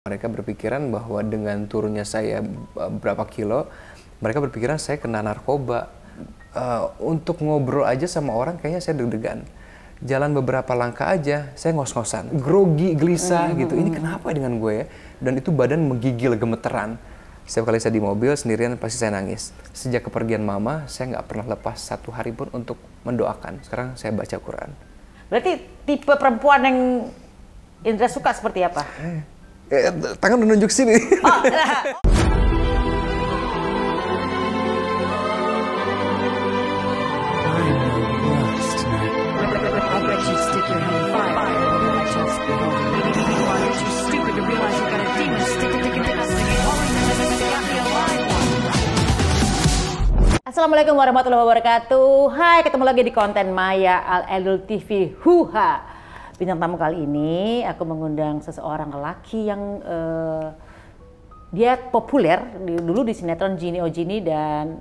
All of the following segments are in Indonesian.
mereka berpikiran bahwa dengan turunnya saya eh, berapa kilo, mereka berpikiran saya kena narkoba. Uh, untuk ngobrol aja sama orang kayaknya saya deg-degan. Jalan beberapa langkah aja, saya ngos-ngosan, grogi, gelisah mm -hmm. gitu. Ini kenapa dengan gue ya? Dan itu badan menggigil, gemeteran. Setiap kali saya di mobil sendirian pasti saya nangis. Sejak kepergian mama, saya nggak pernah lepas satu hari pun untuk mendoakan. Sekarang saya baca Quran. Berarti tipe perempuan yang Indra suka seperti apa? Eh, Eh, tangan udah sini. Oh. Iya. Assalamualaikum warahmatullahi wabarakatuh. Hai, ketemu lagi di konten Maya Al Edul TV. Huha bintang tamu kali ini aku mengundang seseorang lelaki yang uh, dia populer dulu di sinetron Gini Oh Gini dan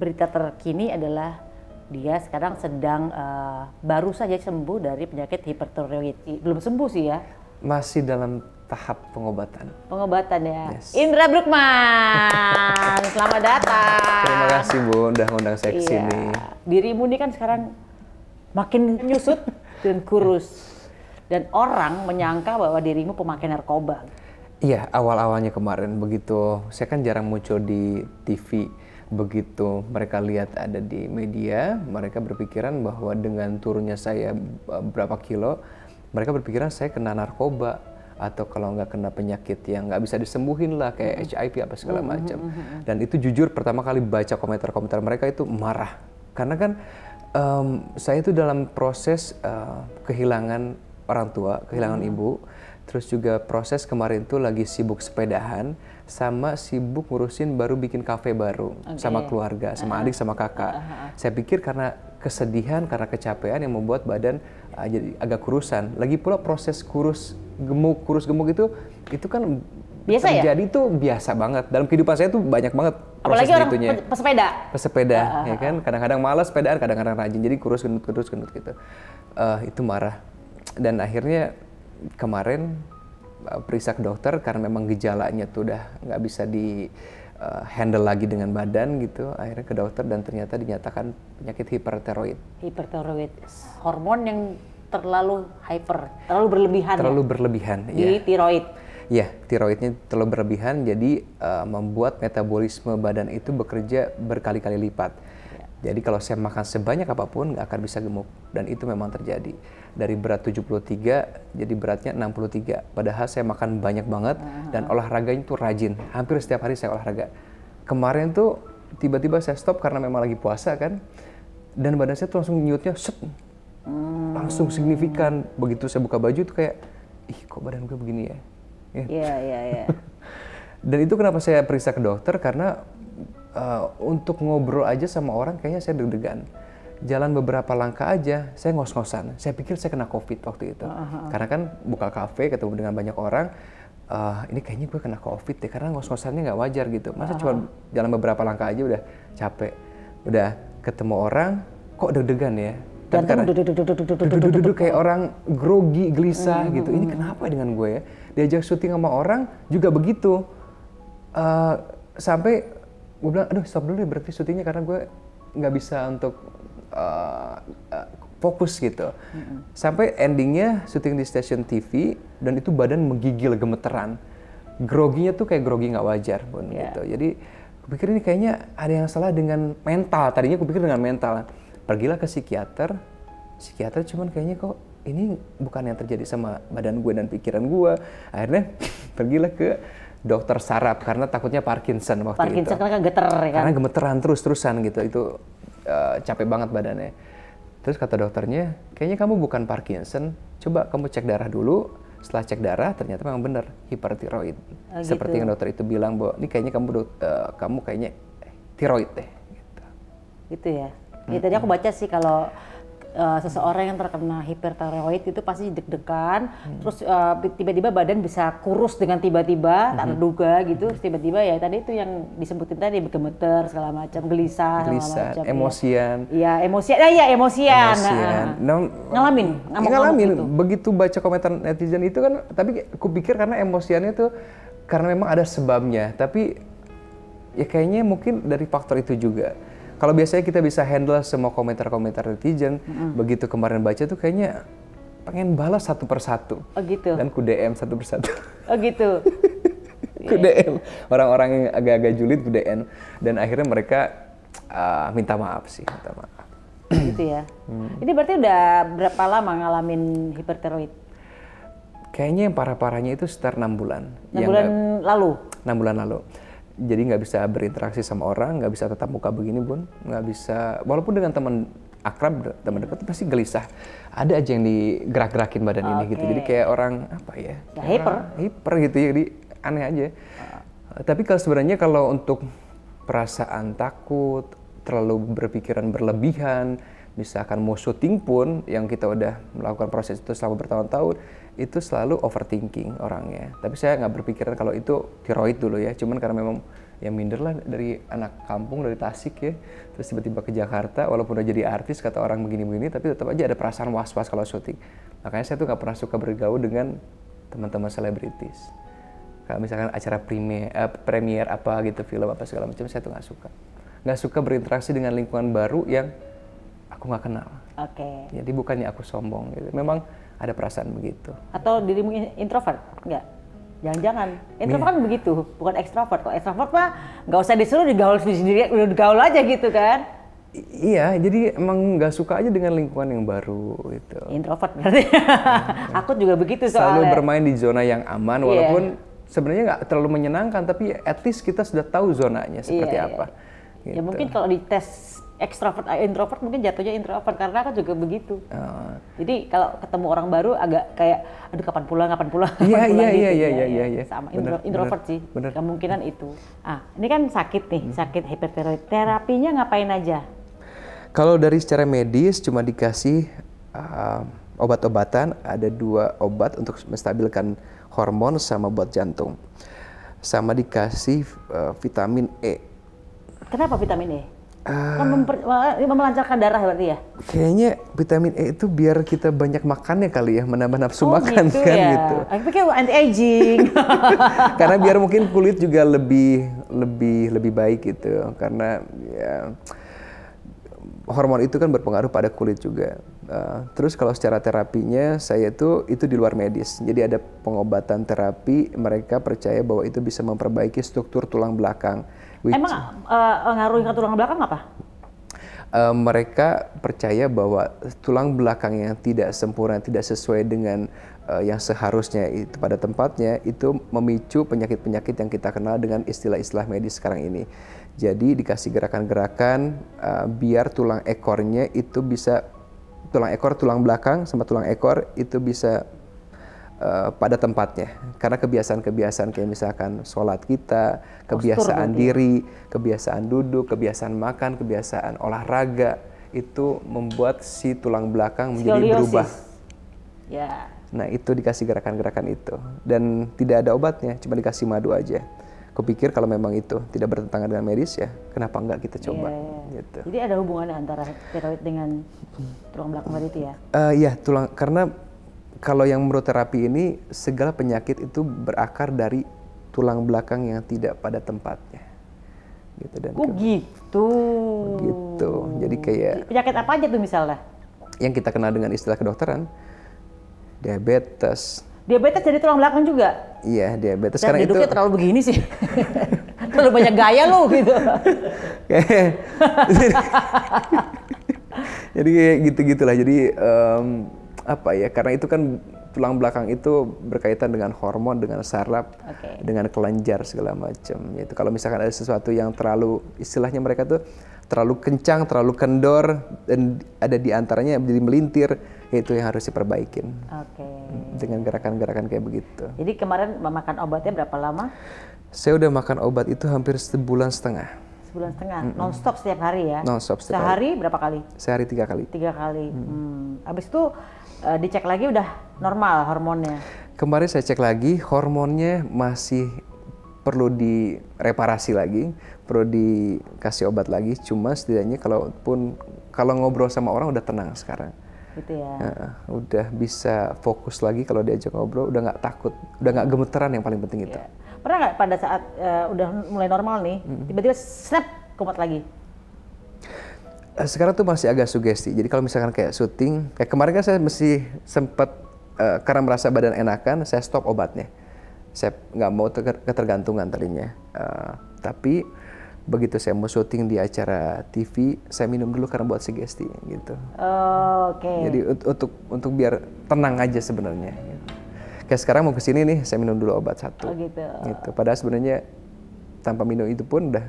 berita terkini adalah dia sekarang sedang uh, baru saja sembuh dari penyakit hipertiroid. Belum sembuh sih ya? Masih dalam tahap pengobatan. Pengobatan ya. Yes. Indra Brukman, selamat datang. Terima kasih Bu udah undang saya ke iya. sini. Iya. Dirimu ini kan sekarang makin nyusut dan kurus dan orang menyangka bahwa dirimu pemakai narkoba. Iya, awal-awalnya kemarin begitu saya kan jarang muncul di TV. Begitu mereka lihat ada di media, mereka berpikiran bahwa dengan turunnya saya eh, berapa kilo, mereka berpikiran saya kena narkoba atau kalau nggak kena penyakit yang nggak bisa disembuhin lah kayak mm mm-hmm. HIV apa segala mm-hmm, macam. Mm-hmm, mm-hmm. Dan itu jujur pertama kali baca komentar-komentar mereka itu marah karena kan um, saya itu dalam proses uh, kehilangan orang tua, kehilangan hmm. ibu. Terus juga proses kemarin tuh lagi sibuk sepedahan, sama sibuk ngurusin baru bikin kafe baru okay. sama keluarga, sama uh ah, -huh. Ah. adik, sama kakak. Uh ah, -huh. Saya pikir karena kesedihan, karena kecapean yang membuat badan uh, jadi agak kurusan. Lagi pula proses kurus gemuk, kurus gemuk itu itu kan biasa ya? terjadi ya? itu biasa banget. Dalam kehidupan saya tuh banyak banget proses Apalagi orang itunya. pesepeda. Pesepeda, uh -huh. ya kan. Kadang-kadang malas sepedaan, kadang-kadang rajin. Jadi kurus, gendut, kurus, gendut gitu. Uh, itu marah dan akhirnya kemarin eh, periksa ke dokter karena memang gejalanya tuh udah nggak bisa di uh, handle lagi dengan badan gitu akhirnya ke dokter dan ternyata dinyatakan penyakit hiperteroid hiperteroid hormon yang terlalu hyper terlalu berlebihan ya? terlalu ya? berlebihan di ya. tiroid ya tiroidnya terlalu berlebihan jadi uh, membuat metabolisme badan itu bekerja berkali-kali lipat jadi kalau saya makan sebanyak apapun nggak akan bisa gemuk dan itu memang terjadi. Dari berat 73 jadi beratnya 63. Padahal saya makan banyak banget dan olahraganya tuh rajin. Hampir setiap hari saya olahraga. Kemarin tuh tiba-tiba saya stop karena memang lagi puasa kan. Dan badan saya tuh langsung nyutnya set. Hmm. Langsung signifikan. Begitu saya buka baju tuh kayak ih kok badan gue begini ya. ya. Iya, iya, iya. Dan itu kenapa saya periksa ke dokter karena uh, untuk ngobrol aja sama orang kayaknya saya deg-degan jalan beberapa langkah aja saya ngos-ngosan saya pikir saya kena covid waktu itu uh ah, -huh. Ah, ah. karena kan buka kafe ketemu dengan banyak orang uh, ini kayaknya gue kena covid deh karena ngos-ngosannya nggak wajar gitu masa uh -huh. cuma jalan beberapa langkah aja udah capek udah ketemu orang kok deg-degan ya dan karena duduk kayak orang grogi gelisah hmm, gitu hmm, ini hmm. kenapa dengan gue ya diajak syuting sama orang juga begitu uh, sampai gue bilang aduh stop dulu deh berhenti syutingnya karena gue nggak bisa untuk uh, uh, fokus gitu mm-hmm. sampai endingnya syuting di stasiun TV dan itu badan menggigil gemeteran groginya tuh kayak grogi nggak wajar pun yeah. gitu jadi gue pikir ini kayaknya ada yang salah dengan mental tadinya gue pikir dengan mental pergilah ke psikiater psikiater cuman kayaknya kok ini bukan yang terjadi sama badan gue dan pikiran gue akhirnya pergilah ke dokter sarap karena takutnya Parkinson waktu Parkinson itu. Parkinson karena geter ya kan? Karena gemeteran terus-terusan gitu. Itu uh, capek banget badannya. Terus kata dokternya, kayaknya kamu bukan Parkinson. Coba kamu cek darah dulu. Setelah cek darah, ternyata memang benar hipertiroid. Oh, gitu. Seperti yang dokter itu bilang bahwa ini kayaknya kamu uh, kamu kayaknya eh, tiroid deh. Gitu, gitu ya. Ya, tadi aku baca sih kalau uh, seseorang yang terkena hipertiroid itu pasti deg-degan, hmm. terus tiba eh, tiba-tiba badan bisa kurus dengan tiba-tiba, hmm. tak terduga hmm. gitu, tiba-tiba ya tadi itu yang disebutin tadi bergemeter segala macam, gelisah, gelisah, segala macam, iya. emosian. Iya, ya, emosian. Nah, ya emosian. emosian. Nah, nah, ngalamin, ngamuk ngalamin. Gitu. Begitu baca komentar netizen itu kan, tapi kupikir karena emosiannya itu karena memang ada sebabnya, tapi ya kayaknya mungkin dari faktor itu juga kalau biasanya kita bisa handle semua komentar-komentar netizen, mm begitu kemarin baca tuh kayaknya pengen balas satu persatu. Oh gitu. Dan ku DM satu persatu. Oh gitu. ku DM orang-orang yang agak-agak julid ku DM dan akhirnya mereka uh, minta maaf sih, minta maaf. Oh, gitu ya. Hmm. Ini berarti udah berapa lama ngalamin hipertiroid? Kayaknya yang parah-parahnya itu sekitar enam bulan. Enam bulan gak, lalu. Enam bulan lalu jadi nggak bisa berinteraksi sama orang, nggak bisa tetap muka begini pun, nggak bisa. Walaupun dengan teman akrab, teman dekat itu pasti gelisah. Ada aja yang digerak-gerakin badan okay. ini gitu. Jadi kayak orang apa ya? ya hiper. Hiper gitu ya. Jadi aneh aja. Uh. Tapi kalau sebenarnya kalau untuk perasaan takut, terlalu berpikiran berlebihan, misalkan mau syuting pun yang kita udah melakukan proses itu selama bertahun-tahun itu selalu overthinking orangnya tapi saya nggak berpikiran kalau itu tiroid dulu ya cuman karena memang ya minder lah dari anak kampung dari Tasik ya terus tiba-tiba ke Jakarta walaupun udah jadi artis kata orang begini-begini tapi tetap aja ada perasaan was-was kalau syuting makanya saya tuh nggak pernah suka bergaul dengan teman-teman selebritis kalau misalkan acara premier, eh, premier apa gitu film apa segala macam saya tuh nggak suka nggak suka berinteraksi dengan lingkungan baru yang aku nggak kenal. Oke. Okay. Jadi bukannya aku sombong gitu. Memang ada perasaan begitu. Atau dirimu introvert? Enggak. Jangan-jangan. Iya. Introvert kan begitu, bukan ekstrovert. Kalau ekstrovert mah nggak usah disuruh digaul sendiri, udah digaul aja gitu kan. iya, jadi emang nggak suka aja dengan lingkungan yang baru itu. Introvert berarti. aku juga begitu soalnya. Selalu bermain di zona yang aman iya. walaupun yeah. sebenarnya nggak terlalu menyenangkan tapi at least kita sudah tahu zonanya iya, seperti yeah, apa. Yeah. Gitu. Ya mungkin gitu. kalau di tes ekstrovert eh, introvert mungkin jatuhnya introvert karena kan juga begitu. Uh. Jadi kalau ketemu orang baru agak kayak aduh kapan pulang kapan pulang. Iya iya gitu iya ya. iya iya iya. Sama bener, introvert bener, sih. Bener. Kemungkinan hmm. itu. Ah, ini kan sakit nih, hmm. sakit hiperterapi. Terapinya ngapain aja? Kalau dari secara medis cuma dikasih uh, obat-obatan, ada dua obat untuk menstabilkan hormon sama buat jantung. Sama dikasih uh, vitamin E. Kenapa vitamin E? Uh, memelancarkan darah berarti ya? Kayaknya vitamin E itu biar kita banyak makannya kali ya, menambah nafsu oh, makan gitu kan ya. gitu. Aku pikir anti aging. karena biar mungkin kulit juga lebih lebih lebih baik gitu, karena ya hormon itu kan berpengaruh pada kulit juga. Uh, terus kalau secara terapinya saya itu itu di luar medis. Jadi ada pengobatan terapi mereka percaya bahwa itu bisa memperbaiki struktur tulang belakang Which, Emang uh, eh, ngaruhin ke tulang belakang apa? Uh, mereka percaya bahwa tulang belakang yang tidak sempurna, tidak sesuai dengan uh, yang seharusnya itu pada tempatnya itu memicu penyakit-penyakit yang kita kenal dengan istilah-istilah medis sekarang ini. Jadi dikasih gerakan-gerakan uh, biar tulang ekornya itu bisa tulang ekor, tulang belakang sama tulang ekor itu bisa Eh, pada tempatnya karena kebiasaan-kebiasaan kayak misalkan sholat kita kebiasaan Postur, diri kebiasaan duduk kebiasaan makan kebiasaan olahraga itu membuat si tulang belakang menjadi Skoliosis. berubah ya. nah itu dikasih gerakan-gerakan itu dan tidak ada obatnya cuma dikasih madu aja kupikir kalau memang itu tidak bertentangan dengan medis ya kenapa enggak kita iya, coba yeah, yeah. gitu jadi ada hubungannya antara steroid dengan tulang belakang itu ya uh, tulang karena kalau yang menurut terapi ini segala penyakit itu berakar dari tulang belakang yang tidak pada tempatnya gitu dan oh, gitu gitu jadi kayak penyakit apa aja tuh misalnya yang kita kenal dengan istilah kedokteran diabetes diabetes jadi tulang belakang juga iya diabetes dan karena itu terlalu begini sih terlalu banyak gaya lo gitu jadi kayak gitu lah. jadi um, apa ya karena itu kan tulang belakang itu berkaitan dengan hormon dengan saraf okay. dengan kelenjar segala macam yaitu kalau misalkan ada sesuatu yang terlalu istilahnya mereka tuh terlalu kencang terlalu kendor dan ada di antaranya jadi melintir itu yang harus diperbaikin okay. dengan gerakan-gerakan kayak begitu jadi kemarin makan obatnya berapa lama saya udah makan obat itu hampir sebulan setengah sebulan setengah mm -mm. nonstop setiap hari ya non stop setiap sehari hari. berapa kali sehari tiga kali tiga kali mm. hmm. abis itu uh, dicek lagi udah normal hormonnya. Kemarin saya cek lagi hormonnya masih perlu direparasi lagi, perlu dikasih obat lagi. Cuma setidaknya kalaupun kalau ngobrol sama orang udah tenang sekarang. Gitu ya. Nah, udah bisa fokus lagi kalau diajak ngobrol, udah nggak takut, udah nggak gemeteran yang paling penting itu. Ya. Pernah nggak pada saat uh, udah mulai normal nih, tiba-tiba mm -hmm. snap kumat lagi? Eh, sekarang tuh masih agak sugesti. Jadi kalau misalkan kayak syuting, kayak kemarin kan saya mesti sempat uh, eh, karena merasa badan enakan, saya stop obatnya. Saya nggak mau ketergantungan tadinya. Uh, tapi begitu saya mau syuting di acara TV, saya minum dulu karena buat sugesti gitu. Oh, Oke. Okay. Jadi untuk untuk biar tenang aja sebenarnya. Kayak sekarang mau kesini nih, saya minum dulu obat satu. Oh gitu. Gitu. Padahal sebenarnya tanpa minum itu pun udah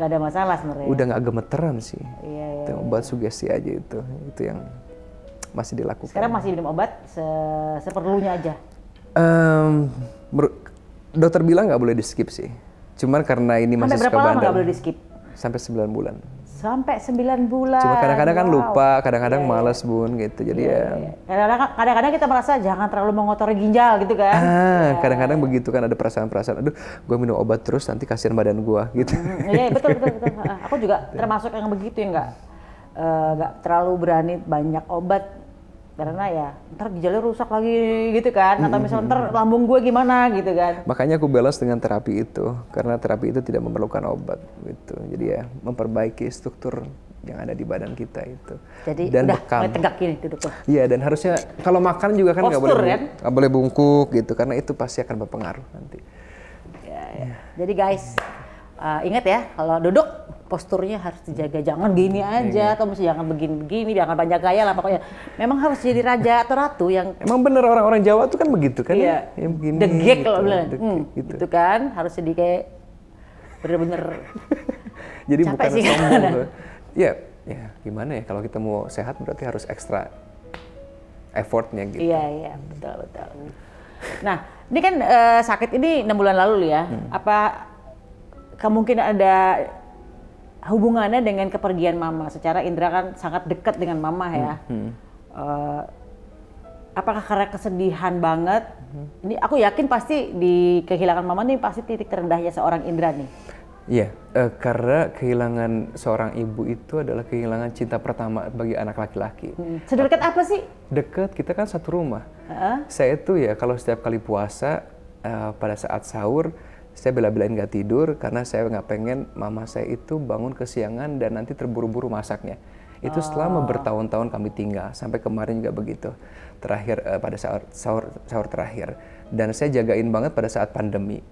nggak ada masalah sebenarnya. Udah nggak gemeteran sih. Iya, iya, iya. obat sugesti aja itu, itu yang masih dilakukan. Sekarang masih minum obat se seperlunya aja. Um, dokter bilang nggak boleh di skip sih. Cuman karena ini masih suka Sampai berapa lama nggak boleh di skip? Sampai 9 bulan sampai 9 bulan. Cuma kadang-kadang kan wow. kan lupa, kadang-kadang yeah, iya. males bun gitu. Jadi yeah, ya. Iya. Kadang-kadang yeah. Kan, kita merasa jangan terlalu mengotori ginjal gitu kan. Ah, yeah. kadang-kadang begitu kan ada perasaan-perasaan, aduh, gue minum obat terus nanti kasihan badan gue gitu. Iya, yeah, betul, betul betul Aku juga termasuk yang begitu ya nggak eh, nggak uh, terlalu berani banyak obat karena ya ntar gejala rusak lagi gitu kan atau hmm. misalnya ntar lambung gue gimana gitu kan makanya aku balas dengan terapi itu karena terapi itu tidak memerlukan obat gitu jadi ya memperbaiki struktur yang ada di badan kita itu jadi dan udah bekam. mulai tegak gini duduk iya dan harusnya kalau makan juga kan nggak boleh kan? Gak boleh bungkuk gitu karena itu pasti akan berpengaruh nanti ya, ya. jadi guys uh, ingat ya kalau duduk posturnya harus dijaga jangan gini hmm, aja hmm. atau mesti jangan begini-begini jangan banyak gaya lah pokoknya memang harus jadi raja atau ratu yang emang bener orang-orang Jawa tuh kan begitu kan ya? iya. ya begini degek gitu, loh bener hmm, gitu. gitu kan harus jadi kayak bener-bener jadi Capek bukan sih, sombong kan? ya ya gimana ya kalau kita mau sehat berarti harus ekstra effortnya gitu iya iya betul betul nah ini kan uh, sakit ini enam bulan lalu ya hmm. apa mungkin ada hubungannya dengan kepergian mama. Secara Indra kan sangat dekat dengan mama ya. Hmm. Uh, apakah karena kesedihan banget? Hmm. Ini aku yakin pasti di kehilangan mama nih pasti titik terendahnya seorang Indra nih. Iya, uh, karena kehilangan seorang ibu itu adalah kehilangan cinta pertama bagi anak laki-laki. Hmm. Sedekat apa sih? Dekat, kita kan satu rumah. Uh -huh. Saya itu ya kalau setiap kali puasa uh, pada saat sahur saya bela-belain gak tidur karena saya nggak pengen mama saya itu bangun kesiangan dan nanti terburu-buru masaknya itu selama oh. bertahun-tahun kami tinggal sampai kemarin juga begitu terakhir uh, pada saat sahur sahur terakhir dan saya jagain banget pada saat pandemi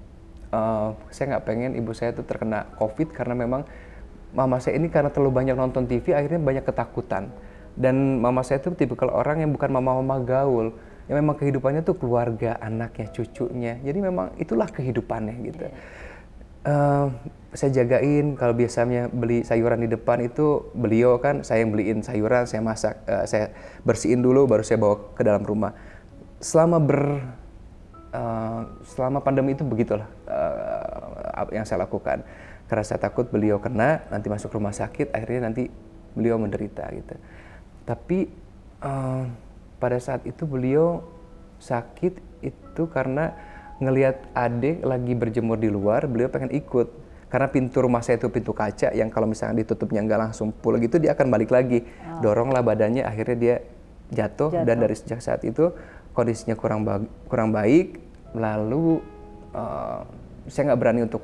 uh, saya nggak pengen ibu saya itu terkena covid karena memang mama saya ini karena terlalu banyak nonton TV akhirnya banyak ketakutan dan mama saya itu tipe kalau orang yang bukan mama-mama gaul ya memang kehidupannya tuh keluarga anaknya cucunya jadi memang itulah kehidupannya gitu yeah. Iya. uh, saya jagain kalau biasanya beli sayuran di depan itu beliau kan saya yang beliin sayuran saya masak uh, saya bersihin dulu baru saya bawa ke dalam rumah selama ber uh, selama pandemi itu begitulah uh, yang saya lakukan karena saya takut beliau kena nanti masuk rumah sakit akhirnya nanti beliau menderita gitu tapi uh, pada saat itu beliau sakit itu karena ngelihat adik lagi berjemur di luar, beliau pengen ikut. Karena pintu rumah saya itu pintu kaca yang kalau misalnya ditutupnya nggak langsung pul gitu dia akan balik lagi. Oh. Doronglah badannya akhirnya dia jatuh, jatuh dan dari sejak saat itu kondisinya kurang ba kurang baik lalu uh, saya nggak berani untuk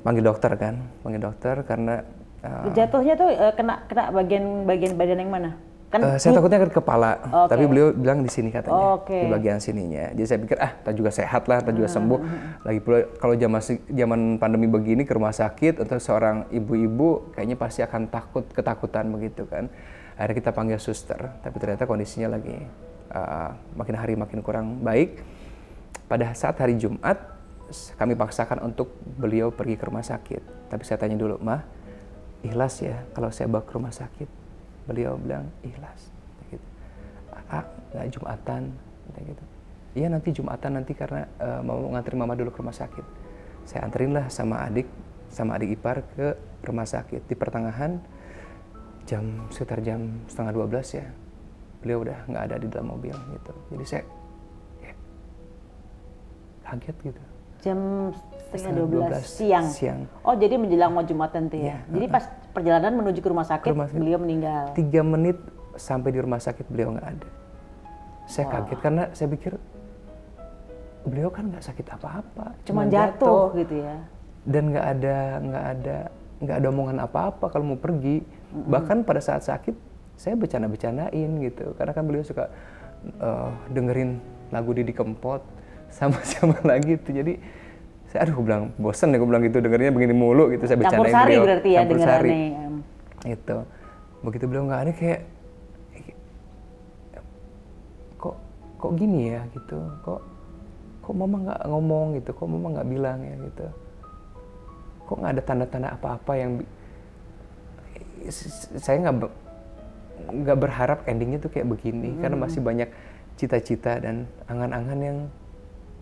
panggil dokter kan, panggil dokter karena uh, jatuhnya tuh uh, kena kena bagian bagian badan yang mana? Kan uh, saya takutnya ke kepala, okay. tapi beliau bilang di sini katanya, okay. di bagian sininya. Jadi saya pikir ah, tak juga sehat lah, tak juga hmm. sembuh. Lagi pula kalau zaman zaman pandemi begini ke rumah sakit atau seorang ibu-ibu kayaknya pasti akan takut ketakutan begitu kan. Akhirnya kita panggil suster, tapi ternyata kondisinya lagi uh, makin hari makin kurang baik. Pada saat hari Jumat kami paksakan untuk beliau pergi ke rumah sakit. Tapi saya tanya dulu, mah ikhlas ya kalau saya bawa ke rumah sakit beliau bilang ikhlas gitu. nggak jumatan gitu iya nanti jumatan nanti karena uh, mau ngantri mama dulu ke rumah sakit saya anterin lah sama adik sama adik ipar ke rumah sakit di pertengahan jam sekitar jam setengah dua belas ya beliau udah nggak ada di dalam mobil gitu jadi saya ya, kaget gitu jam setengah dua belas siang. siang oh jadi menjelang mau jumatan tuh ya, ya. jadi pas perjalanan menuju ke rumah sakit, rumah sakit. beliau meninggal. Tiga menit sampai di rumah sakit beliau nggak ada. Saya wow. kaget karena saya pikir beliau kan nggak sakit apa-apa, cuma jatuh, jatuh gitu ya. Dan nggak ada nggak ada nggak ada omongan apa-apa kalau mau pergi. Mm-hmm. Bahkan pada saat sakit saya bercanda-bercandain gitu, karena kan beliau suka uh, dengerin lagu Didi Kempot sama sama lagi itu. Jadi saya aduh gue bilang bosen ya gue bilang gitu dengernya begini mulu gitu saya bercanda sari gitu. berarti ya campur sari ya, Itu. begitu beliau nggak ada kayak kok kok gini ya gitu kok kok mama nggak ngomong gitu kok mama nggak bilang ya gitu kok nggak ada tanda-tanda apa-apa yang saya nggak nggak berharap endingnya tuh kayak begini hmm. karena masih banyak cita-cita dan angan-angan yang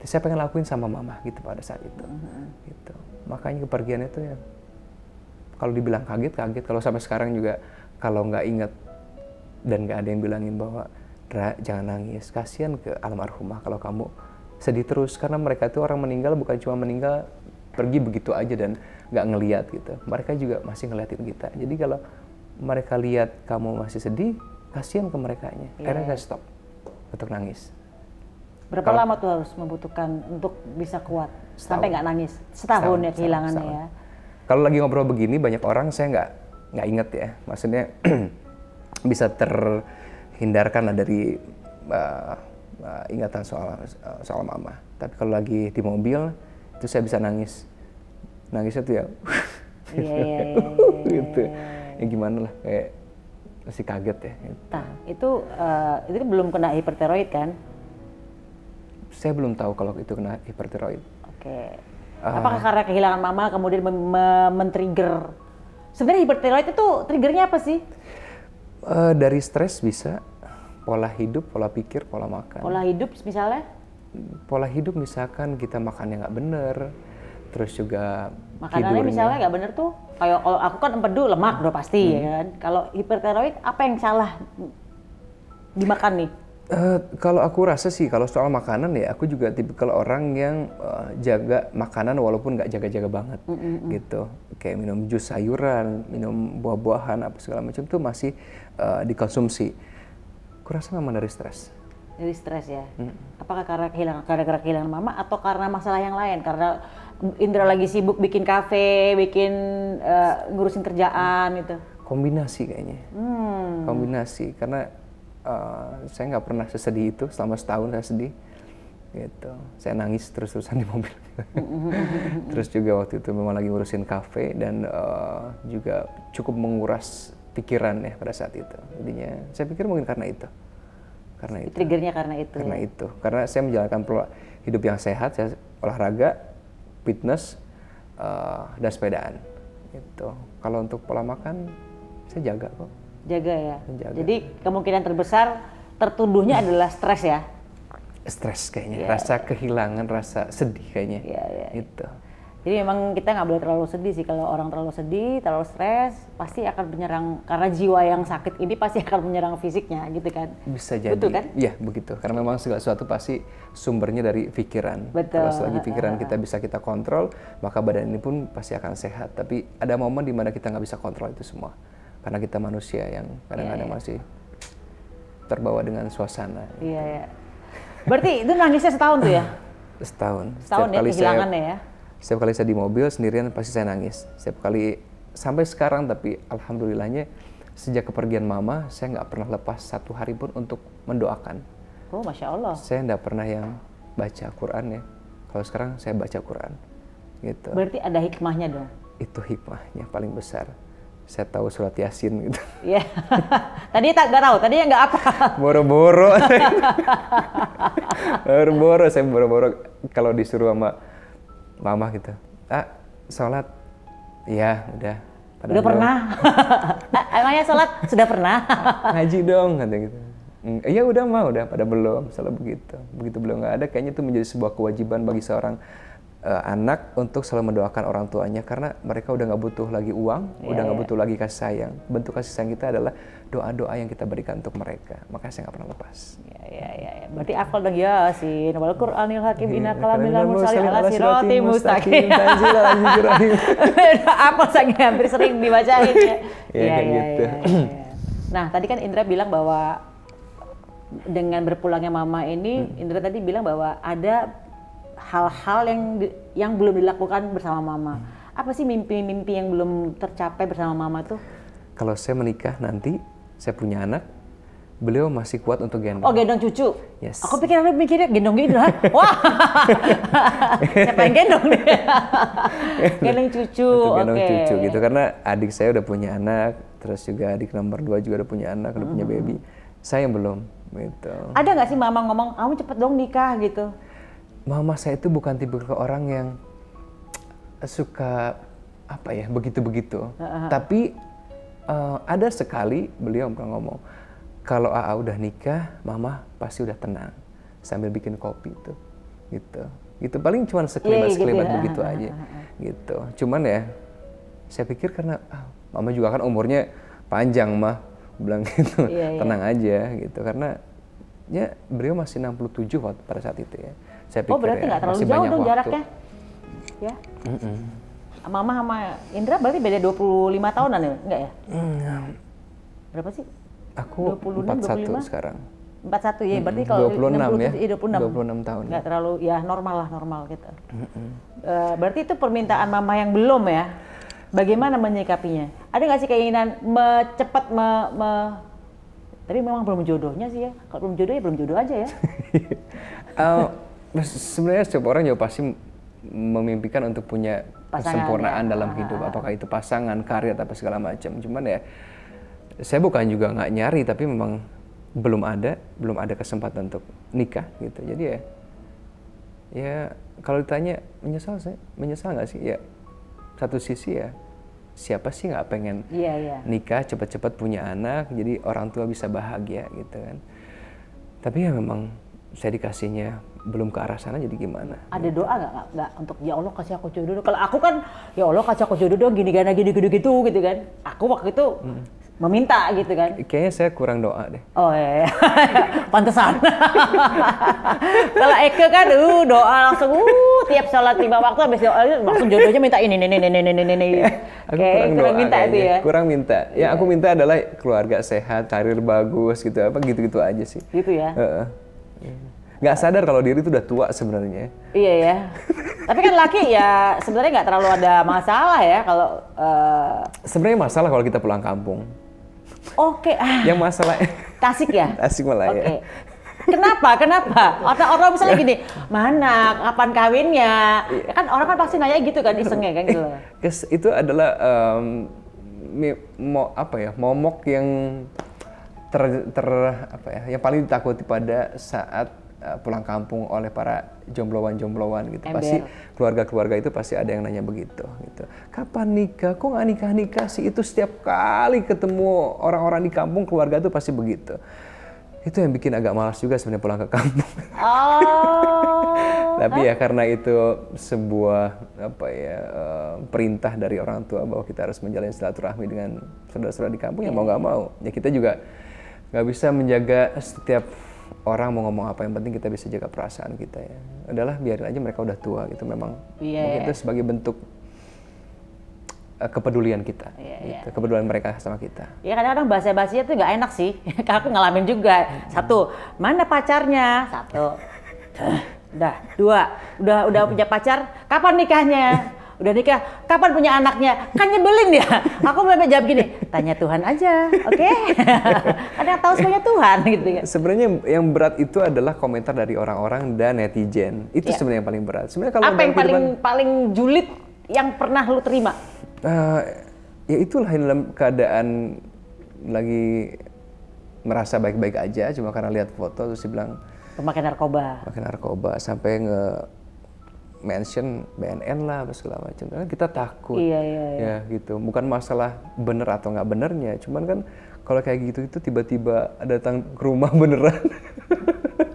saya pengen lakuin sama mama gitu pada saat itu mm-hmm. gitu makanya kepergian itu ya kalau dibilang kaget kaget kalau sampai sekarang juga kalau nggak ingat dan nggak ada yang bilangin bahwa Dra, jangan nangis kasihan ke almarhumah kalau kamu sedih terus karena mereka itu orang meninggal bukan cuma meninggal pergi begitu aja dan nggak ngeliat gitu mereka juga masih ngeliatin kita jadi kalau mereka lihat kamu masih sedih kasihan ke mereka nya yeah. akhirnya saya stop untuk nangis Berapa Kalau, lama tuh harus membutuhkan untuk bisa kuat sampai nggak nangis setahun, ya setahun ya kehilangannya setahun. ya? Kalau lagi ngobrol begini banyak orang saya nggak nggak inget ya, maksudnya bisa terhindarkan lah dari uh, uh, ingatan soal eh, soal mama. Tapi kalau lagi di mobil itu saya bisa nangis, nangisnya tuh ya, iya, iya, iya, gitu, ya gimana lah kayak masih kaget ya. Nah itu uh, itu belum kena hiperteroid kan? saya belum tahu kalau itu kena hipertiroid. Oke. Okay. Uh, Apakah karena kehilangan mama kemudian men-trigger? Sebenarnya hipertiroid itu triggernya apa sih? Uh, dari stres bisa, pola hidup, pola pikir, pola makan. Pola hidup misalnya? Pola hidup misalkan kita makan yang nggak bener, terus juga makanannya tidurnya. misalnya nggak bener tuh. Kayak kalau aku kan empedu lemak udah pasti ya hmm. ya kan. Kalau hipertiroid apa yang salah dimakan nih? Uh, kalau aku rasa sih kalau soal makanan ya aku juga tipikal orang yang uh, jaga makanan walaupun nggak jaga-jaga banget mm -hmm. gitu kayak minum jus sayuran minum buah-buahan apa segala macam itu masih uh, dikonsumsi. Aku rasa memang dari stres. Dari stres ya. Mm. Apakah karena kehilangan karena, karena kehilangan mama atau karena masalah yang lain karena Indra lagi sibuk bikin kafe, bikin uh, ngurusin kerjaan hmm. gitu. Kombinasi kayaknya. Hmm. Kombinasi karena Eh, saya nggak pernah sesedih itu selama setahun saya sedih gitu saya nangis terus terusan di mobil terus juga waktu itu memang lagi ngurusin kafe dan uh, juga cukup menguras pikiran ya pada saat itu jadinya saya pikir mungkin karena itu karena itu triggernya karena itu ya? karena ya? itu karena saya menjalankan pola hidup yang sehat saya olahraga fitness uh, dan sepedaan itu kalau untuk pola makan saya jaga kok Jaga ya. Menjaga. Jadi kemungkinan terbesar tertuduhnya hmm. adalah stres ya. Stres kayaknya, yeah. rasa kehilangan, rasa sedih kayaknya. Iya, Yeah, yeah. Itu. Jadi memang kita nggak boleh terlalu sedih sih kalau orang terlalu sedih, terlalu stres pasti akan menyerang karena jiwa yang sakit ini pasti akan menyerang fisiknya gitu kan. Bisa jadi. Betul kan? Iya, begitu. Karena memang segala sesuatu pasti sumbernya dari pikiran. Betul. Kalau selagi pikiran kita bisa kita kontrol, maka badan ini pun pasti akan sehat. Tapi ada momen di mana kita nggak bisa kontrol itu semua karena kita manusia yang kadang-kadang yeah, yeah. masih terbawa dengan suasana. Iya yeah, ya. Yeah. Berarti itu nangisnya setahun tuh ya? Setahun. Setahun setiap ya kali kehilangannya saya, ya. Setiap kali saya di mobil sendirian pasti saya nangis. Setiap kali sampai sekarang tapi alhamdulillahnya sejak kepergian mama saya nggak pernah lepas satu hari pun untuk mendoakan. Oh masya Allah. Saya nggak pernah yang baca Quran ya. Kalau sekarang saya baca Quran. Gitu. Berarti ada hikmahnya dong. Itu hikmahnya paling besar saya tahu surat yasin gitu. Iya. Yeah. tadi tak nggak tahu, tadi nggak apa. Boro-boro. boro-boro, saya boro-boro kalau disuruh sama mama gitu. Ah, sholat. Iya, udah. Pada udah pernah. Eh, emangnya sholat sudah pernah? Ngaji dong, kata gitu. Mm, iya udah mah, udah pada belum, salah begitu. Begitu belum nggak ada, kayaknya itu menjadi sebuah kewajiban bagi seorang uh, anak untuk selalu mendoakan orang tuanya karena mereka udah nggak butuh lagi uang, yeah, udah nggak iya. butuh lagi kasih sayang. Bentuk kasih sayang kita adalah doa-doa yang kita berikan untuk mereka. Makanya saya nggak pernah lepas. Iya iya. iya. iya. Berarti akal dan ya sin. Wal Qur'anil Hakim iya, inna kalamilal mursalin ala siroti mustaqim. Akal saking hampir sering dibacain ya. Iya, gitu. iya. iya. Nah, tadi kan Indra bilang bahwa dengan berpulangnya mama ini, hmm. Indra tadi bilang bahwa ada hal-hal yang yang belum dilakukan bersama mama? Hmm. Apa sih mimpi-mimpi yang belum tercapai bersama mama tuh? Kalau saya menikah nanti, saya punya anak, beliau masih kuat untuk gendong. Oh, gendong cucu? Yes. Aku pikir aku mikirnya gendong gitu kan. Wah. Siapa yang gendong nih? gendong cucu. Untuk gendong okay. cucu gitu karena adik saya udah punya anak, terus juga adik nomor dua juga udah punya anak, udah -hmm. punya baby. Saya yang belum gitu. Ada nggak sih mama ngomong, "Kamu cepet dong nikah" gitu? mama saya itu bukan tipe ke orang yang suka apa ya begitu-begitu. Uh-huh. Tapi uh, ada sekali beliau pernah ngomong kalau AA udah nikah, mama pasti udah tenang sambil bikin kopi itu, gitu. Gitu paling cuma iya, sekelibat-sekelibat gitu, ya. begitu uh, aja, uh, uh, gitu. Cuman ya, saya pikir karena ah, mama juga kan umurnya panjang mah, bilang gitu, yeah, iya. tenang yeah. aja gitu karena ya beliau masih 67 waktu pada saat itu ya. Saya oh, pikir oh berarti ya, nggak ya, terlalu jauh dong waktu. jaraknya. Ya. Mm -mm. Mama sama Indra berarti beda 25 tahunan ya? Enggak ya? Mm. Berapa sih? Aku 26, 41 25? sekarang. 41 ya, mm. berarti kalau 26 60, ya. 26. 26 iya, tahun. Enggak terlalu ya normal lah, normal gitu. Mm -mm. Uh, berarti itu permintaan mama yang belum ya. Bagaimana menyikapinya? Ada nggak sih keinginan me cepat me, me tapi memang belum jodohnya sih ya. Kalau belum jodoh ya belum jodoh aja ya. uh, sebenarnya setiap orang juga pasti memimpikan untuk punya pasangan, kesempurnaan ya. dalam hidup. Ah. Apakah itu pasangan, karir, atau segala macam. Cuman ya saya bukan juga nggak nyari, tapi memang belum ada, belum ada kesempatan untuk nikah gitu. Jadi ya, ya kalau ditanya menyesal saya, menyesal nggak sih? Ya satu sisi ya siapa sih nggak pengen yeah, yeah. nikah cepat-cepat punya anak jadi orang tua bisa bahagia gitu kan tapi ya memang saya dikasihnya belum ke arah sana jadi gimana ada doa nggak nggak untuk ya Allah kasih aku jodoh kalau aku kan ya Allah kasih aku jodoh dong gini gana gini gitu gitu gitu kan aku waktu itu hmm. meminta gitu kan kayaknya saya kurang doa deh oh iya, iya. pantesan kalau Eke kan uh doa langsung uh tiap sholat tiba waktu habis doa langsung jodohnya minta ini ini ini ini ini ini. Aku okay, kurang, kurang minta itu ya. Kurang minta. Ya yeah. aku iya. minta adalah keluarga sehat, karir bagus gitu apa gitu-gitu aja sih. Gitu ya. Heeh. Nggak sadar kalau diri itu udah tua sebenarnya. Iya ya. Tapi kan laki ya sebenarnya nggak terlalu ada masalah ya kalau uh... sebenarnya masalah kalau kita pulang kampung. Oke. Okay. Ah. Yang masalah. Tasik ya? Tasik malah okay. ya. Kenapa? Kenapa? Orang orang misalnya ya. gini, mana kapan kawinnya? Ya kan orang kan pasti nanya gitu kan isengnya kan gitu. Yes, itu adalah um, mo, apa ya? Momok yang ter, ter apa ya? Yang paling ditakuti pada saat uh, pulang kampung oleh para jomblowan-jomblowan gitu. Ember. Pasti keluarga-keluarga itu pasti ada yang nanya begitu gitu. Kapan nikah? Kok nggak nikah-nikah sih? Itu setiap kali ketemu orang-orang di kampung keluarga itu pasti begitu itu yang bikin agak malas juga sebenarnya pulang ke kampung. Oh. Tapi ya karena itu sebuah apa ya eh, perintah dari orang tua bahwa kita harus menjalin silaturahmi dengan saudara-saudara di kampung yang mau iya. nggak mau. Ya kita juga nggak bisa menjaga setiap orang mau ngomong apa yang penting kita bisa jaga perasaan kita ya. Adalah biarin aja mereka udah tua gitu memang. Yeah. Mungkin iya. itu sebagai bentuk Eh, kepedulian kita, yeah, iya. gitu. yeah. kepedulian mereka sama kita. yeah, kadang-kadang bahasa bahasanya tuh nggak enak sih. aku ngalamin juga. Hmm. Satu, mana pacarnya? Satu, udah dua, udah udah punya pacar. Kapan nikahnya? Udah nikah, kapan punya anaknya? Kan nyebelin ya. Aku mulai jawab gini, tanya Tuhan aja, oke? Okay? Ada yang tahu semuanya Tuhan gitu ya. Sebenarnya yang berat itu adalah komentar dari orang-orang dan netizen. Itu yeah. sebenarnya yang paling berat. Sebenarnya kalau apa yang paling paling julid yang pernah lu terima? Eh, ya itulah dalam keadaan lagi merasa baik-baik aja cuma karena lihat foto terus dia bilang pemakai narkoba pemakai narkoba sampai nge mention BNN lah apa segala macam kan kita takut iya, iya, iya. ya gitu bukan masalah bener atau nggak benernya cuman kan kalau kayak gitu itu tiba-tiba datang ke rumah beneran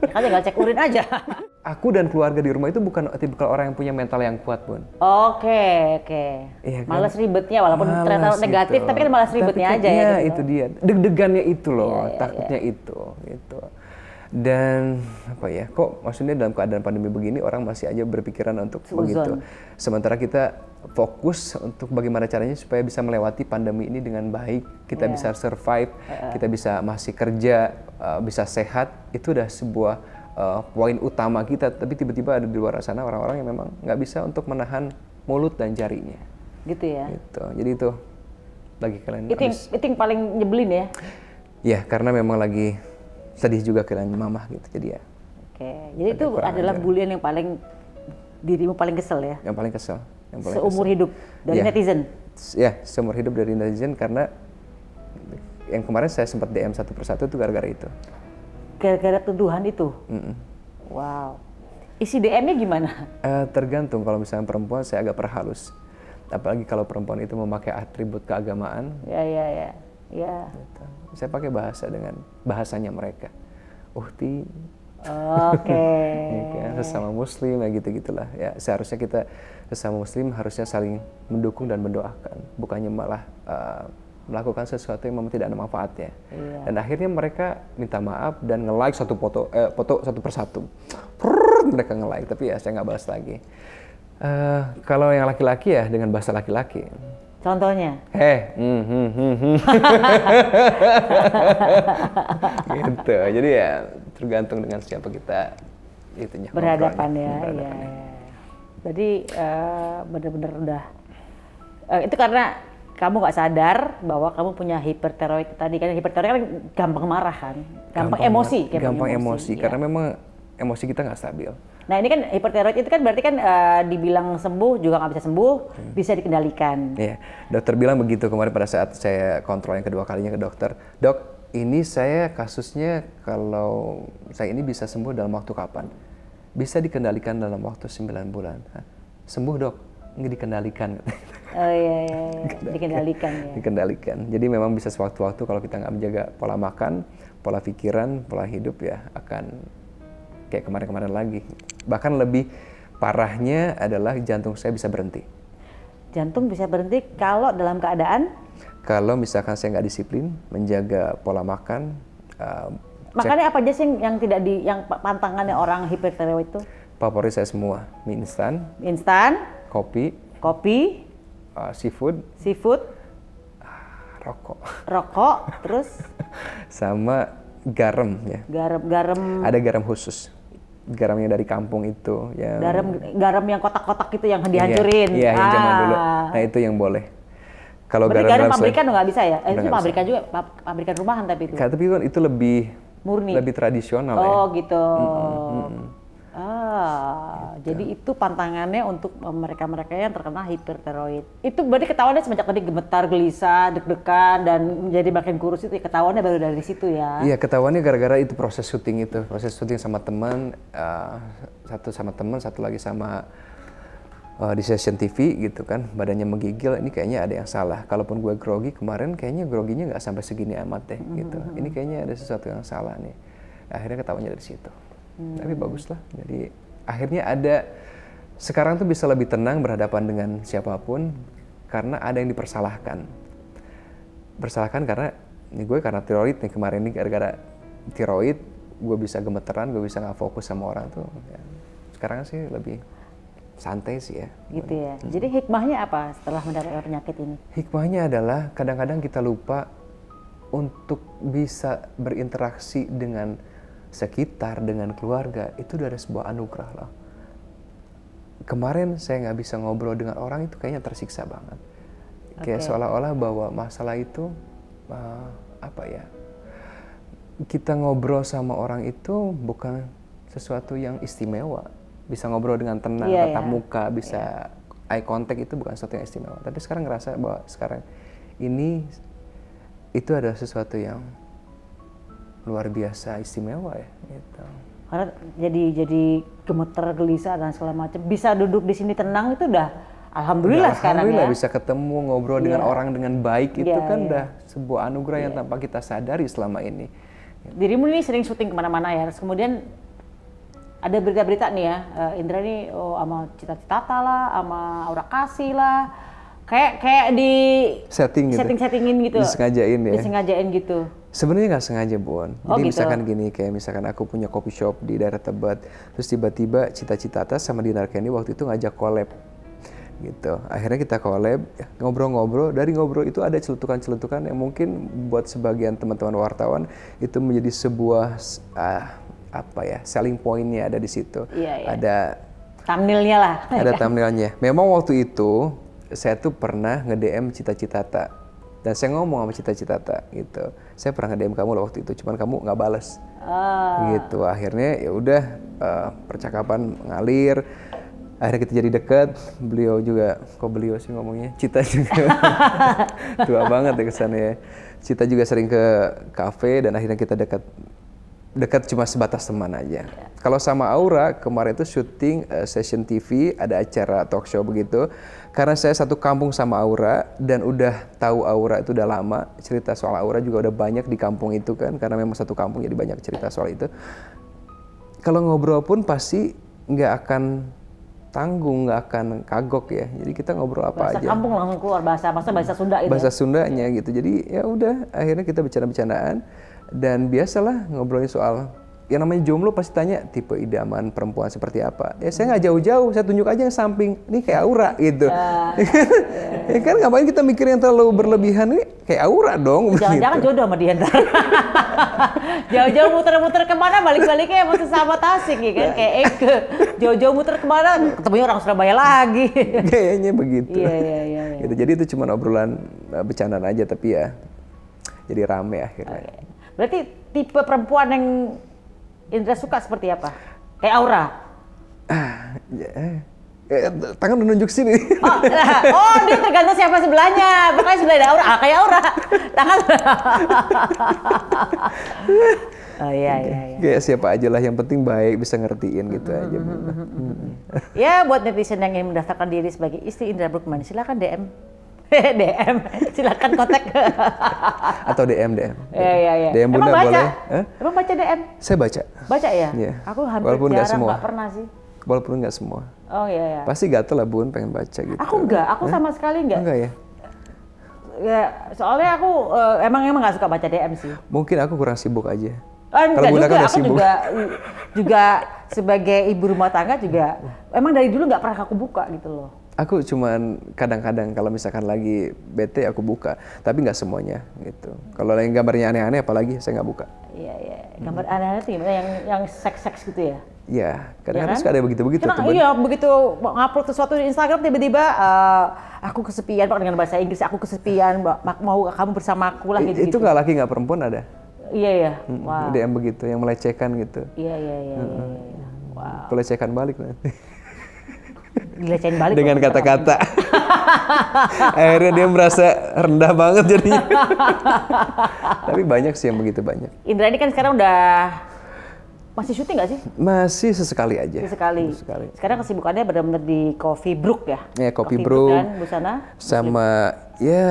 ya kan tinggal cek urin aja aku dan keluarga di rumah itu bukan tipikal orang yang punya mental yang kuat, Bun. Oke, oke. Iya kan? Malas ribetnya walaupun males ternyata gitu. negatif tapi kan malas ribetnya tapi kan aja ya. Iya, gitu. itu dia. Deg-degannya itu loh, iya, iya, iya. takutnya iya. itu gitu. Dan apa ya? Kok maksudnya dalam keadaan pandemi begini orang masih aja berpikiran untuk Suzon. begitu. Sementara kita fokus untuk bagaimana caranya supaya bisa melewati pandemi ini dengan baik, kita yeah. bisa survive, kita bisa masih kerja, eh, bisa sehat, itu udah sebuah uh, poin utama kita, tapi tiba-tiba ada di luar sana orang-orang yang memang nggak bisa untuk menahan mulut dan jarinya. Gitu ya. Gitu. Jadi itu lagi kalian. Itu yang, yang paling nyebelin ya. Iya, karena memang lagi sedih juga kalian mamah gitu. Jadi ya. Oke, jadi itu adalah ajar. bulian yang paling dirimu paling kesel ya. Yang paling kesel. Yang paling seumur kesel. hidup dari ya. netizen. Ya, seumur hidup dari netizen karena yang kemarin saya sempat DM satu persatu itu gara-gara itu gara-gara tuduhan itu mm -mm. wow isi DM-nya gimana uh, tergantung kalau misalnya perempuan saya agak perhalus apalagi kalau perempuan itu memakai atribut keagamaan ya ya ya ya gitu. saya pakai bahasa dengan bahasanya mereka uhti Oke. Okay. Gitu ya, sesama Muslim ya gitu gitulah. Ya seharusnya kita sesama Muslim harusnya saling mendukung dan mendoakan, bukannya malah uh, melakukan sesuatu yang memang tidak ada manfaatnya. Iya. Dan akhirnya mereka minta maaf dan nge-like satu foto eh, foto satu persatu. Prrr, mereka nge-like, tapi ya saya nggak balas lagi. Uh, kalau yang laki-laki ya dengan bahasa laki-laki. Contohnya? Heh, hmm, hmm, hmm, hmm. gitu. Jadi ya tergantung dengan siapa kita itunya. Berhadapan ya, berhadapan ya. ya. Jadi uh, benar-benar udah. Uh, itu karena kamu gak sadar bahwa kamu punya hiperteroid tadi kan hiperteroid kan gampang marah kan gampang, gampang emosi gampang, gampang emosi, emosi ya. karena memang emosi kita nggak stabil nah ini kan hiperteroid itu kan berarti kan uh, dibilang sembuh juga nggak bisa sembuh hmm. bisa dikendalikan Ya dokter bilang begitu kemarin pada saat saya kontrol yang kedua kalinya ke dokter dok ini saya kasusnya kalau saya ini bisa sembuh dalam waktu kapan bisa dikendalikan dalam waktu 9 bulan Hah? sembuh dok nggak dikendalikan. Oh iya, iya, iya. dikendalikan. ya. Dikendalikan. Jadi memang bisa sewaktu-waktu kalau kita nggak menjaga pola makan, pola pikiran, pola hidup ya akan kayak kemarin-kemarin lagi. Bahkan lebih parahnya adalah jantung saya bisa berhenti. Jantung bisa berhenti kalau dalam keadaan? Kalau misalkan saya nggak disiplin, menjaga pola makan. Uh, Makannya apa aja sih yang tidak di, yang pantangannya orang hipertiroid itu? Favorit saya semua, mie instan. instan kopi, kopi, uh, seafood, seafood, uh, rokok, rokok, terus sama garam ya. Garam, garam. Ada garam khusus. Garamnya dari kampung itu yang garam garam yang kotak-kotak itu yang iya, dihancurin. Iya, iya ah. yang zaman dulu. Ah. Nah, itu yang boleh. Kalau garam, garam pabrikan nggak bisa ya? Eh, itu pabrikan juga, pabrikan rumahan tapi itu. Tapi itu, itu lebih murni. Lebih tradisional oh, ya. gitu. mm -mm. Ah, gitu. jadi itu pantangannya untuk eh, mereka-mereka yang terkena hiperteroid. Itu berarti ketahuannya semenjak tadi gemetar, gelisah, deg-degan, dan menjadi makin kurus itu ya, ketahuannya baru dari situ ya? Iya, ketahuannya gara-gara itu proses syuting itu. Proses syuting sama teman, uh, satu sama teman, satu lagi sama uh, di session TV gitu kan. Badannya menggigil, ini kayaknya ada yang salah. Kalaupun gue grogi kemarin, kayaknya groginya nggak sampai segini amat deh mm-hmm, gitu. Mm -hmm. Ini kayaknya ada sesuatu yang salah nih. Akhirnya ketahuannya dari situ hmm. tapi bagus lah jadi akhirnya ada sekarang tuh bisa lebih tenang berhadapan dengan siapapun karena ada yang dipersalahkan persalahkan karena ini gue karena tiroid nih kemarin ini gara-gara tiroid gue bisa gemeteran gue bisa nggak fokus sama orang tuh ya. sekarang sih lebih santai sih ya. Gitu ya. Hmm. Jadi hikmahnya apa setelah mendapatkan penyakit ini? Hikmahnya adalah kadang-kadang kita lupa untuk bisa berinteraksi dengan sekitar dengan keluarga itu udah ada sebuah anugerah lah kemarin saya nggak bisa ngobrol dengan orang itu kayaknya tersiksa banget okay. seolah-olah bahwa masalah itu uh, apa ya kita ngobrol sama orang itu bukan sesuatu yang istimewa bisa ngobrol dengan tenang yeah, tatap yeah. muka bisa yeah. eye contact itu bukan sesuatu yang istimewa tapi sekarang ngerasa bahwa sekarang ini itu adalah sesuatu yang luar biasa istimewa ya gitu karena jadi jadi gemeter gelisah dan segala macam bisa duduk di sini tenang itu udah alhamdulillah, udah, sekarang alhamdulillah ya. bisa ketemu ngobrol yeah. dengan iya. orang dengan baik itu yeah, kan yeah. Iya. sebuah anugerah yeah. yang iya. tanpa kita sadari selama ini dirimu ini sering syuting kemana-mana ya terus kemudian ada berita-berita nih ya uh, Indra nih oh sama cita-cita lah sama aura kasih lah kayak kayak di setting gitu. setting settingin gitu disengajain ya disengajain gitu Sebenarnya nggak sengaja, Bon. Oh, Jadi gitu. misalkan gini, kayak misalkan aku punya coffee shop di daerah Tebet, terus tiba-tiba cita-cita atas sama Dinar Candy waktu itu ngajak collab gitu. Akhirnya kita collab, ya, ngobrol-ngobrol. Dari ngobrol itu ada celutukan-celutukan yang mungkin buat sebagian teman-teman wartawan itu menjadi sebuah uh, apa ya selling pointnya ada di situ. Iya, iya. Ada thumbnailnya lah. Ada ya kan? thumbnail-nya. Memang waktu itu saya tuh pernah nge DM cita-cita dan saya ngomong sama cita-cita gitu saya pernah nge kamu loh waktu itu cuman kamu nggak balas ah. gitu akhirnya ya udah uh, percakapan mengalir akhirnya kita jadi dekat beliau juga kok beliau sih ngomongnya cita juga tua banget ya kesannya ya. cita juga sering ke kafe dan akhirnya kita dekat dekat cuma sebatas teman aja. yeah. Kalau sama Aura kemarin itu syuting uh, session TV ada acara talk show begitu karena saya satu kampung sama Aura dan udah tahu Aura itu udah lama cerita soal Aura juga udah banyak di kampung itu kan karena memang satu kampung jadi banyak cerita soal itu kalau ngobrol pun pasti nggak akan tanggung nggak akan kagok ya jadi kita ngobrol apa bahasa aja kampung langsung keluar bahasa bahasa bahasa Sunda itu ya. bahasa Sundanya gitu jadi ya udah akhirnya kita bicara bercandaan dan biasalah ngobrolin soal yang namanya jomblo pasti tanya tipe idaman perempuan seperti apa. Ya saya nggak jauh-jauh, saya tunjuk aja yang samping. Ini kayak Aura ah, gitu. Iya, ya, kan? Iya, iya. ya, kan ngapain kita mikir yang terlalu berlebihan ini kayak Aura dong. Jangan-jangan gitu. jodoh sama dia jauh-jauh muter-muter kemana balik-baliknya emang sama Tasik ya kan ya. kayak Eke. Jauh-jauh muter kemana ketemunya orang Surabaya lagi. Kayaknya begitu. Iya iya iya. Gitu. Jadi itu cuma obrolan eh, bercandaan aja tapi ya jadi rame akhirnya. Berarti tipe perempuan yang Indra suka seperti apa? Kayak aura. Ah, ya, eh, tangan menunjuk sini. Oh, oh, dia tergantung siapa sebelahnya. Makanya sebelah ada aura, ah, kayak aura. Tangan. oh iya iya iya. Kayak siapa aja lah yang penting baik bisa ngertiin gitu mm-hmm, aja. Mm-hmm, mm-hmm. ya buat netizen yang ingin mendaftarkan diri sebagai istri Indra Brookman silahkan DM DM, silakan kontak. Atau DM DM. Iya ya ya. DM Bunda Emang baca? boleh. Eh? Emang baca DM? Saya baca. Baca ya? Iya. Aku hampir Walaupun jarang semua. Gak pernah sih. Walaupun nggak semua. Oh iya iya. Pasti gatel lah Bun pengen baca gitu. Aku enggak, aku Hah? sama sekali enggak. Enggak ya? Ya, soalnya aku uh, emang emang nggak suka baca DM sih. Mungkin aku kurang sibuk aja. Oh, eh, enggak juga, kan aku sibuk. juga juga sebagai ibu rumah tangga juga emang dari dulu nggak pernah aku buka gitu loh aku cuman kadang-kadang kalau misalkan lagi bete aku buka tapi nggak semuanya gitu kalau lain gambarnya aneh-aneh apalagi saya nggak buka iya iya gambar hmm. aneh-aneh sih yang yang seks-seks gitu ya iya kadang-kadang ya kan? suka ada begitu-begitu Cuma, iya begitu ngupload sesuatu di Instagram tiba-tiba uh, aku kesepian pak dengan bahasa Inggris aku kesepian mau kamu bersamaku lah gitu itu nggak laki nggak perempuan ada iya iya wow. DM begitu yang melecehkan gitu iya iya iya, iya, iya. iya. Wow. pelecehan balik nanti dilecehin balik dengan kata-kata. Akhirnya dia merasa rendah banget jadi Tapi banyak sih yang begitu banyak. Indra ini kan sekarang udah masih syuting gak sih? Masih sesekali aja. Sesekali. sesekali. Sekarang kesibukannya benar-benar di Coffee Brook ya? Ya, Coffee, Coffee Brook. Dan busana? Sama muslim. ya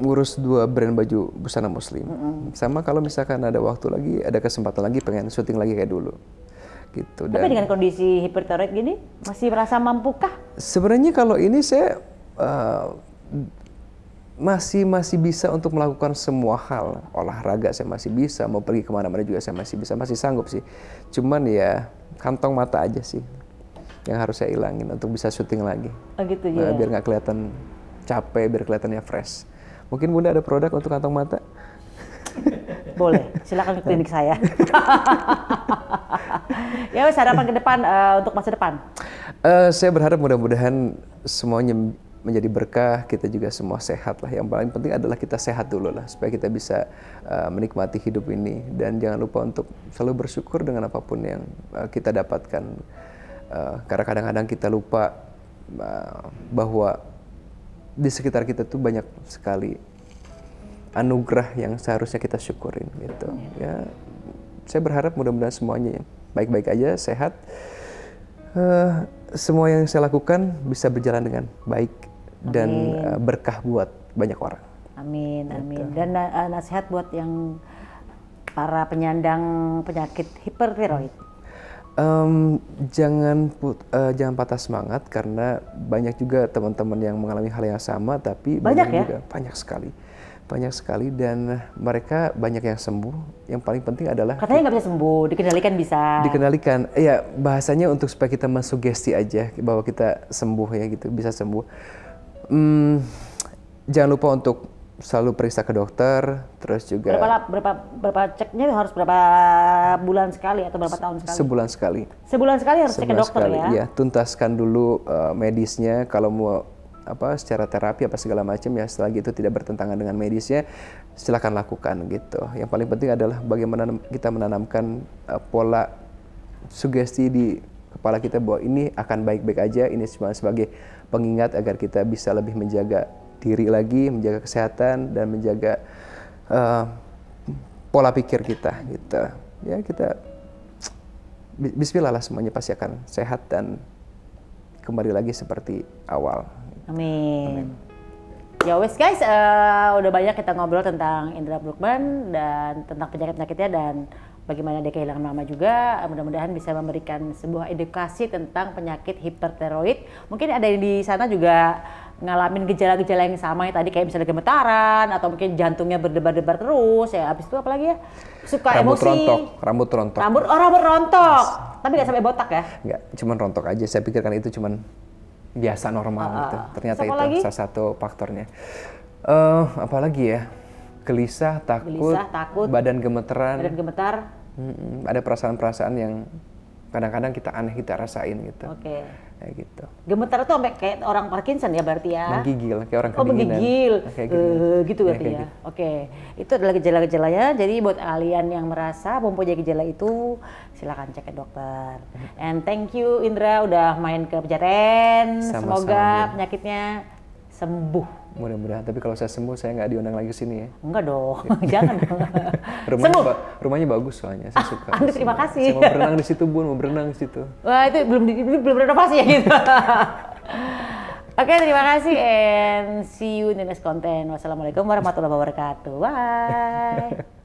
ngurus dua brand baju busana muslim. Mm -hmm. Sama kalau misalkan ada waktu lagi, ada kesempatan lagi pengen syuting lagi kayak dulu gitu. Tapi dengan kondisi hipertiroid gini masih merasa mampukah? Sebenarnya kalau ini saya uh, masih masih bisa untuk melakukan semua hal olahraga saya masih bisa mau pergi kemana-mana juga saya masih bisa masih sanggup sih cuman ya kantong mata aja sih yang harus saya ilangin untuk bisa syuting lagi oh gitu nah, ya biar nggak kelihatan capek biar kelihatannya fresh mungkin bunda ada produk untuk kantong mata boleh, silakan ke klinik saya. ya wes harapan ke depan uh, untuk masa depan. Uh, saya berharap mudah-mudahan semuanya menjadi berkah, kita juga semua sehat lah. Yang paling penting adalah kita sehat dulu lah, supaya kita bisa uh, menikmati hidup ini. Dan jangan lupa untuk selalu bersyukur dengan apapun yang uh, kita dapatkan. Uh, karena kadang-kadang kita lupa uh, bahwa di sekitar kita tuh banyak sekali anugerah yang seharusnya kita syukurin gitu iya. ya saya berharap mudah-mudahan semuanya ya, baik-baik aja sehat uh, semua yang saya lakukan bisa berjalan dengan baik dan uh, berkah buat banyak orang amin gitu. amin dan uh, nasihat buat yang para penyandang penyakit hipertiroid um, jangan put, uh, jangan patah semangat karena banyak juga teman-teman yang mengalami hal yang sama tapi banyak, banyak ya? juga banyak sekali banyak sekali dan mereka banyak yang sembuh. Yang paling penting adalah katanya nggak bisa sembuh, dikendalikan bisa. Dikendalikan, ya bahasanya untuk supaya kita mensugesti aja bahwa kita sembuh ya gitu, bisa sembuh. Hmm, jangan lupa untuk selalu periksa ke dokter, terus juga berapa berapa berapa ceknya harus berapa bulan sekali atau berapa tahun sekali? Sebulan sekali. Sebulan sekali harus sebulan cek ke dokter sekali, ya. Iya, tuntaskan dulu uh, medisnya kalau mau apa secara terapi apa segala macam ya setelah itu tidak bertentangan dengan medisnya silakan lakukan gitu yang paling penting adalah bagaimana kita menanamkan uh, pola sugesti di kepala kita bahwa ini akan baik-baik aja ini cuma sebagai pengingat agar kita bisa lebih menjaga diri lagi menjaga kesehatan dan menjaga uh, pola pikir kita gitu ya kita Bismillah lah semuanya pasti akan sehat dan kembali lagi seperti awal Amin. Amin. Ya wes guys, uh, udah banyak kita ngobrol tentang Indra Brookman dan tentang penyakit-penyakitnya dan bagaimana dia kehilangan mama juga. Mudah-mudahan bisa memberikan sebuah edukasi tentang penyakit hiperteroid. Mungkin ada yang di sana juga ngalamin gejala-gejala yang sama ya tadi kayak misalnya gemetaran atau mungkin jantungnya berdebar-debar terus ya habis itu apa lagi ya suka rambut emosi rontok, rambut rontok rambut oh rambut rontok yes. tapi nggak sampai botak ya nggak cuman rontok aja saya pikirkan itu cuman biasa normal uh, gitu. Ah, ah. Ternyata itu lagi? salah satu faktornya. Uh, eh, apalagi ya gelisah, takut, gelisah, takut badan gemeteran, badan gemetar. Hmm, ada perasaan-perasaan yang kadang-kadang kita aneh kita rasain gitu. Okay kayak gitu. Gemetar tuh sampai kayak orang Parkinson ya berarti ya. Menggigil kayak orang oh, kedinginan. Oh, menggigil. Kayak eh, gitu. Uh, gitu berarti ya. ya. Gitu. Oke. Okay. Itu adalah gejala-gejalanya. Jadi buat kalian yang merasa mempunyai gejala itu silakan cek ke dokter. Mm-hmm. And thank you Indra udah main ke pejaten. Semoga penyakitnya sembuh. Mudah-mudahan. Tapi kalau saya sembuh, saya nggak diundang lagi ke sini ya. Enggak dong, jangan rumahnya, sembuh. ba rumahnya bagus soalnya, saya ah, suka. Aduh, terima kasih. Saya mau berenang di situ, Bun, mau berenang di situ. Wah, itu belum di, belum renovasi ya gitu. Oke, okay, terima kasih and see you in the next content. Wassalamualaikum warahmatullahi wabarakatuh. Bye.